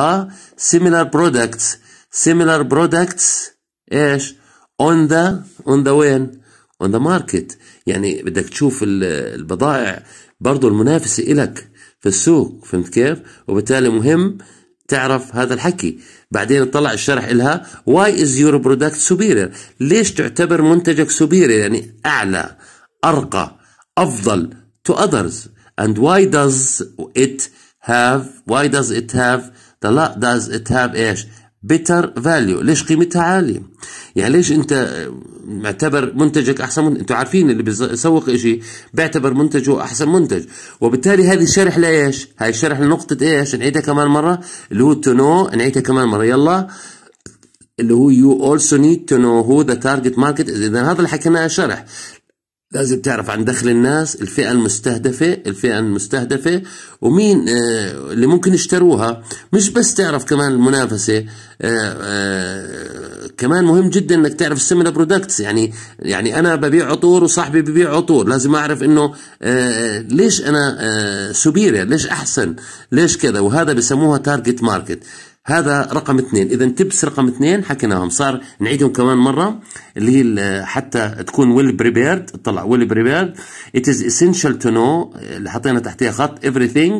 اه سيميلار برودكتس سيميلار برودكتس ايش اون ذا اون ذا وين اون ذا ماركت يعني بدك تشوف البضائع برضه المنافسة إلك في السوق فهمت كيف وبالتالي مهم تعرف هذا الحكي بعدين تطلع الشرح لها واي از يور برودكت superior ليش تعتبر منتجك superior يعني أعلى أرقى أفضل تو اذرز اند واي does ات هاف واي does ات هاف لا داز ات هاف ايش بيتر فاليو ليش قيمتها عالية يعني ليش انت معتبر منتجك احسن منتج انتم عارفين اللي بيسوق شيء بيعتبر منتجه احسن منتج وبالتالي هذه الشرح لايش هاي الشرح لنقطة ايش نعيدها كمان مرة اللي هو تو نو نعيدها كمان مرة يلا اللي هو يو اولسو نيد تو نو هو ذا تارجت ماركت اذا هذا اللي حكيناه شرح لازم تعرف عن دخل الناس الفئة المستهدفة الفئة المستهدفة ومين آه، اللي ممكن يشتروها مش بس تعرف كمان المنافسة آه، آه، كمان مهم جدا انك تعرف السمنة برودكتس يعني يعني انا ببيع عطور وصاحبي ببيع عطور لازم اعرف انه ليش انا سوبيرير ليش احسن ليش كذا وهذا بسموها تارجت ماركت هذا رقم اثنين اذا تبس رقم اثنين حكيناهم صار نعيدهم كمان مره اللي هي حتى تكون ويل بريبيرد طلع ويل بريبيرد it is essential to know اللي حطينا تحتها خط everything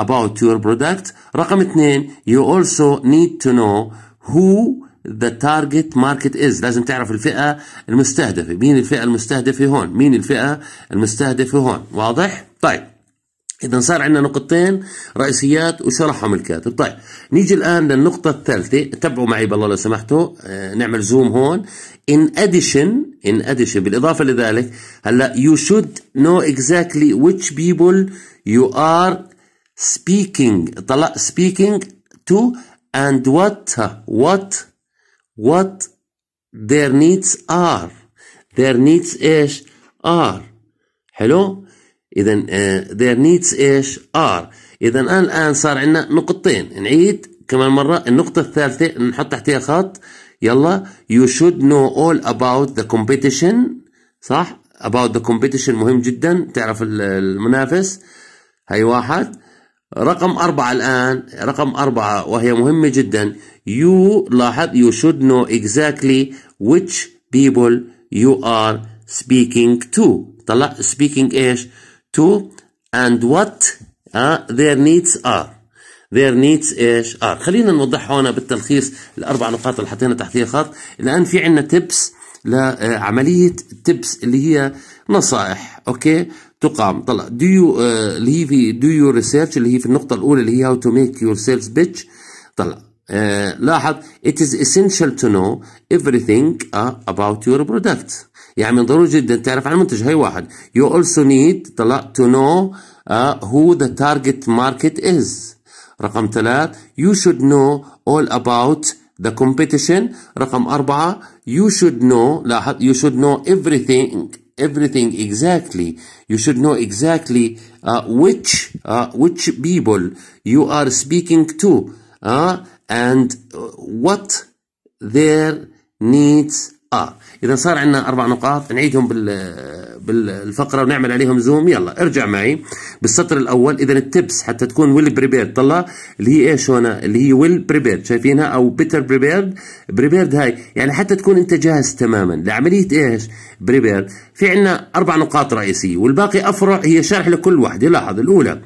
about your product رقم اثنين you also need to know who the target market is لازم تعرف الفئة المستهدفة مين الفئة المستهدفة هون مين الفئة المستهدفة هون واضح؟ طيب إذا صار عندنا نقطتين رئيسيات وشرحهم الكاتب، طيب نيجي الآن للنقطة الثالثة، تبعوا معي بالله لو سمحتوا، آه نعمل زوم هون، in addition in addition بالإضافة لذلك هلا you should know exactly which people you are speaking طلع speaking to and what what what their needs are their needs ايش؟ are حلو؟ اذا آه, their needs ايش are اذا الان صار عندنا نقطتين نعيد كمان مره النقطه الثالثه نحط تحتها خط يلا you should know all about the competition صح about the competition مهم جدا تعرف المنافس هي واحد رقم أربعة الآن رقم أربعة وهي مهمة جدا you لاحظ you should know exactly which people you are speaking to طلع speaking إيش to and what uh, their needs are their needs ايش are خلينا نوضح هون بالتلخيص الاربع نقاط اللي حطينا تحتيها خط الان في عندنا تيبس لعمليه تيبس اللي هي نصائح اوكي تقام طلع دو يو uh, اللي هي في دو يو ريسيرش اللي هي في النقطه الاولى اللي هي هاو تو ميك يور سيلز بيتش طلع آه، لاحظ it is essential to know everything uh, about your product يعني من ضروري جدا تعرف عن المنتج هي واحد you also need to know هو who the target market is رقم ثلاث you should know all about the competition رقم أربعة you should know لاحظ you should know everything everything exactly you should know exactly uh, which uh, which people you are speaking to uh, and what their needs اه اذا صار عندنا اربع نقاط نعيدهم بال بالفقره ونعمل عليهم زوم يلا ارجع معي بالسطر الاول اذا التبس حتى تكون ويل بريبيرد طلع اللي هي ايش هنا اللي هي ويل بريبيرد شايفينها او بيتر بريبيرد بريبيرد هاي يعني حتى تكون انت جاهز تماما لعمليه ايش بريبيرد في عندنا اربع نقاط رئيسيه والباقي افرع هي شرح لكل واحده لاحظ الاولى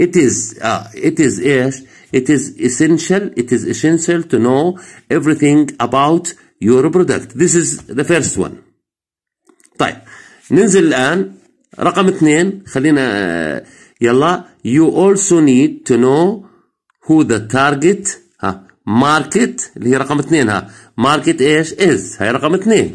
ات از اه ات از ايش ات از اسينشال ات از اسينشال تو نو everything about your product this is the first one طيب ننزل الآن رقم اثنين خلينا آه، يلا you also need to know who the target ها market اللي هي رقم اثنين ها market ايش is هاي رقم اثنين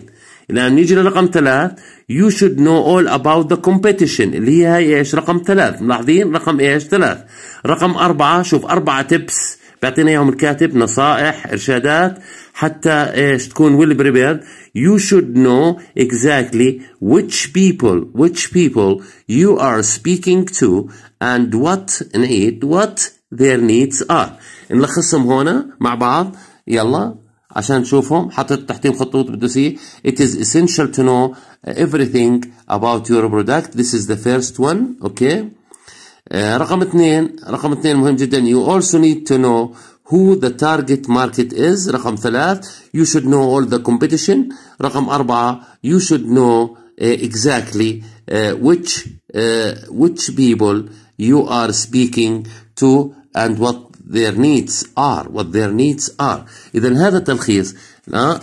الآن نيجي لرقم ثلاث you should know all about the competition اللي هي هاي ايش رقم ثلاث ملاحظين رقم ايش ثلاث رقم أربعة شوف أربعة tips بيعطينا اياهم الكاتب نصائح ارشادات حتى ايش تكون ويل بريبيرد يو شود نو اكزاكتلي ويتش بيبل ويتش بيبل يو ار سبيكينج تو اند وات نيد وات ذير نيدز ار نلخصهم هون مع بعض يلا عشان تشوفهم حطيت تحتيهم خطوط بالدوسيه it is essential to know everything about your product this is the first one okay رقم اثنين رقم اثنين مهم جدا you also need to know who the target market is رقم ثلاث you should know all the competition رقم أربعة you should know uh, exactly uh, which uh, which people you are speaking to and what their needs are what their needs are إذا هذا تلخيص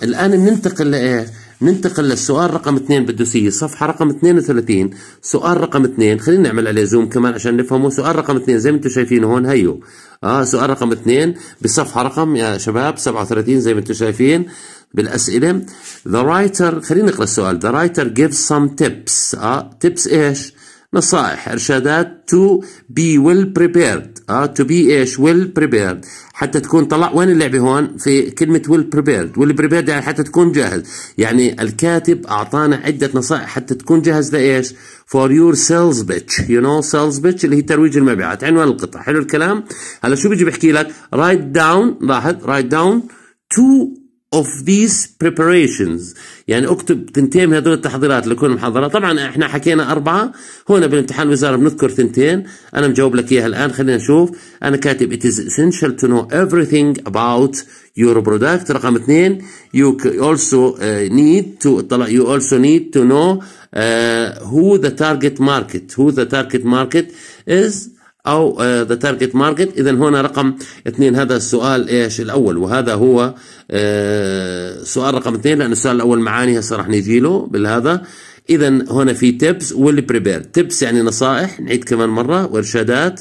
الآن ننتقل لإيه ننتقل للسؤال رقم 2 بالدوسية صفحة رقم 32 سؤال رقم 2 خلينا نعمل عليه زوم كمان عشان نفهمه سؤال رقم 2 زي ما انتم شايفين هون هيو اه سؤال رقم 2 بصفحة رقم يا شباب 37 زي ما انتم شايفين بالأسئلة the writer خلينا نقرأ السؤال the writer gives some tips اه tips ايش؟ نصائح ارشادات تو بي ويل بريبيرد اه تو بي ايش ويل بريبيرد حتى تكون طلع وين اللعبه هون في كلمه ويل بريبيرد ويل بريبيرد يعني حتى تكون جاهز يعني الكاتب اعطانا عده نصائح حتى تكون جاهز لايش فور يور سيلز بيتش يو نو سيلز بيتش اللي هي ترويج المبيعات عنوان القطع حلو الكلام هلا شو بيجي بحكي لك رايت داون لاحظ رايت داون تو of these preparations يعني اكتب تنتين من هدول التحضيرات لكل محاضرة طبعا احنا حكينا أربعة هنا بالامتحان الوزارة بنذكر تنتين أنا مجاوب لك إياها الآن خلينا نشوف أنا كاتب it is essential to know everything about your product رقم اثنين you also need to you also need to know uh, who the target market who the target market is او ذا تارجت ماركت اذا هنا رقم اثنين هذا السؤال ايش الاول وهذا هو آه, سؤال رقم اثنين لان السؤال الاول معاني هسه راح نجي له بالهذا اذا هنا في تيبس والبريبير تيبس يعني نصائح نعيد كمان مره وارشادات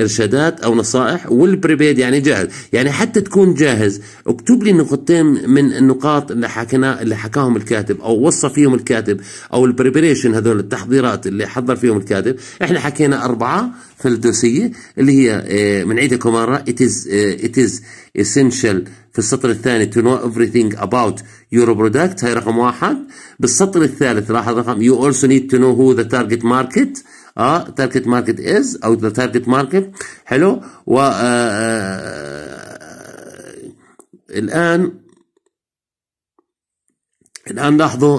ارشادات او نصائح والبريبيد يعني جاهز يعني حتى تكون جاهز اكتب لي نقطتين من النقاط اللي حكينا اللي حكاهم الكاتب او وصى فيهم الكاتب او البريبريشن هذول التحضيرات اللي حضر فيهم الكاتب احنا حكينا اربعه في الدوسيه اللي هي بنعيدها آه، مره it is آه، it is essential في السطر الثاني to know everything about your product هاي رقم واحد بالسطر الثالث لاحظ رقم you also need to know who the target market اه تارجت ماركت از او ذا تارجت ماركت حلو و آه، آه، آه، الان الان لاحظوا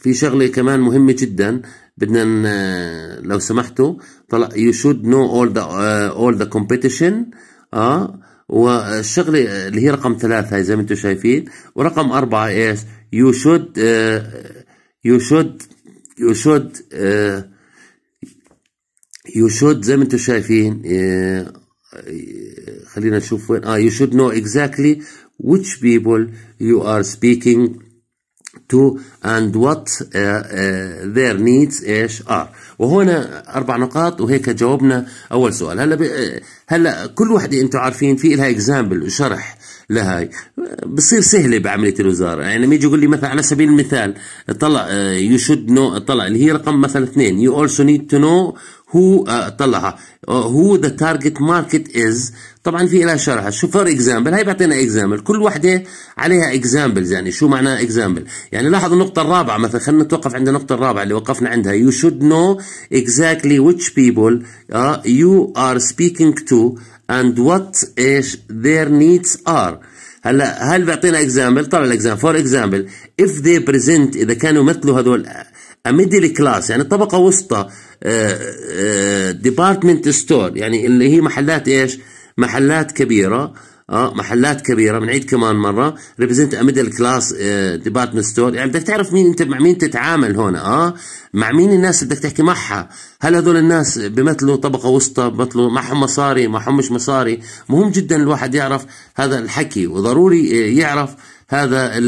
في شغله كمان مهمه جدا بدنا لو سمحتوا طلع يو شود نو اول ذا اول ذا كومبيتيشن اه والشغله اللي هي رقم ثلاثة هاي زي ما انتم شايفين ورقم أربعة ايش يو شود يو شود you should uh, you should زي ما انتم شايفين uh, خلينا نشوف وين you should know exactly which people you are speaking to and what ذير uh, نيدز uh, their needs ايش are وهنا اربع نقاط وهيك جاوبنا اول سؤال هلا آه، هلا كل وحده انتم عارفين في لها اكزامبل وشرح لهاي بصير سهله بعمليه الوزاره يعني لما يجي يقول لي مثلا على سبيل المثال طلع يو شود نو طلع اللي هي رقم مثلا اثنين يو اولسو نيد تو نو هو طلعها هو ذا تارجت ماركت از طبعا في لها شرح شو فور اكزامبل هي بيعطينا اكزامبل كل وحده عليها اكزامبلز يعني شو معناها اكزامبل يعني لاحظ النقطه الرابعه مثلا خلينا نتوقف عند النقطه الرابعه اللي وقفنا عندها يو شود نو اكزاكتلي ويتش بيبل يو ار سبيكينج تو اند وات ايش ذير نيدز ار هلا هل بيعطينا اكزامبل طلع الاكزامبل فور اكزامبل اف ذي بريزنت اذا كانوا مثلوا هذول ميدل كلاس يعني طبقه وسطى ديبارتمنت uh, ستور uh, يعني اللي هي محلات ايش محلات كبيره اه محلات كبيره بنعيد كمان مره ريبريزنت ا ميدل كلاس ديبارتمنت ستور يعني بدك تعرف مين انت مع مين تتعامل هون اه مع مين الناس اللي بدك تحكي معها هل هذول الناس بمثلوا طبقه وسطى بمثلوا معهم مصاري معهم مش مصاري مهم جدا الواحد يعرف هذا الحكي وضروري آه، يعرف هذا آه،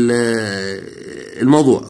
الموضوع